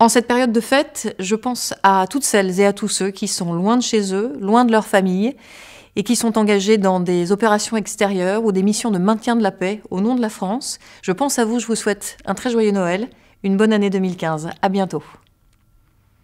En cette période de fête, je pense à toutes celles et à tous ceux qui sont loin de chez eux, loin de leur famille, et qui sont engagés dans des opérations extérieures ou des missions de maintien de la paix au nom de la France. Je pense à vous, je vous souhaite un très joyeux Noël, une bonne année 2015. À bientôt.